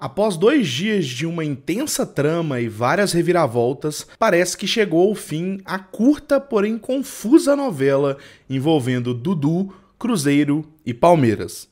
Após dois dias de uma intensa trama e várias reviravoltas, parece que chegou ao fim a curta, porém confusa novela envolvendo Dudu, Cruzeiro e Palmeiras.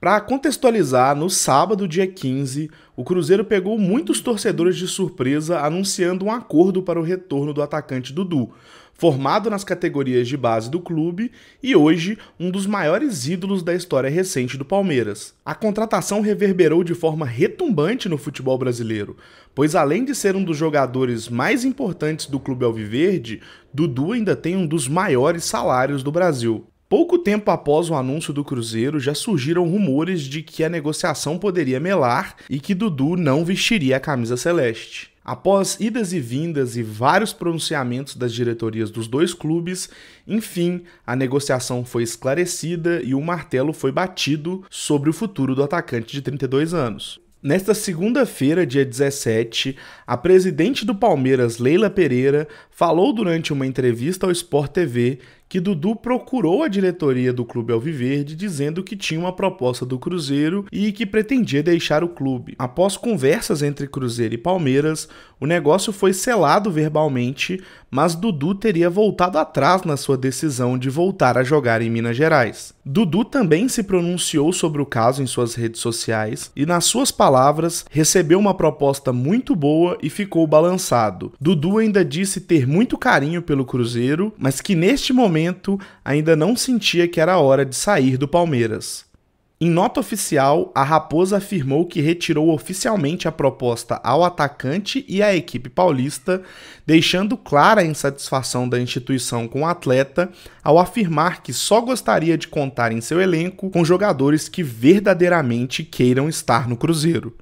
Para contextualizar, no sábado, dia 15, o Cruzeiro pegou muitos torcedores de surpresa anunciando um acordo para o retorno do atacante Dudu, formado nas categorias de base do clube e hoje um dos maiores ídolos da história recente do Palmeiras. A contratação reverberou de forma retumbante no futebol brasileiro, pois além de ser um dos jogadores mais importantes do clube alviverde, Dudu ainda tem um dos maiores salários do Brasil. Pouco tempo após o anúncio do Cruzeiro, já surgiram rumores de que a negociação poderia melar e que Dudu não vestiria a camisa celeste. Após idas e vindas e vários pronunciamentos das diretorias dos dois clubes, enfim, a negociação foi esclarecida e o martelo foi batido sobre o futuro do atacante de 32 anos. Nesta segunda-feira, dia 17, a presidente do Palmeiras, Leila Pereira, falou durante uma entrevista ao Sport TV que Dudu procurou a diretoria do Clube Alviverde dizendo que tinha uma proposta do Cruzeiro e que pretendia deixar o clube. Após conversas entre Cruzeiro e Palmeiras, o negócio foi selado verbalmente, mas Dudu teria voltado atrás na sua decisão de voltar a jogar em Minas Gerais. Dudu também se pronunciou sobre o caso em suas redes sociais e, nas suas palavras, recebeu uma proposta muito boa e ficou balançado. Dudu ainda disse ter muito carinho pelo Cruzeiro, mas que neste momento momento, ainda não sentia que era hora de sair do Palmeiras. Em nota oficial, a Raposa afirmou que retirou oficialmente a proposta ao atacante e à equipe paulista, deixando clara a insatisfação da instituição com o atleta ao afirmar que só gostaria de contar em seu elenco com jogadores que verdadeiramente queiram estar no Cruzeiro.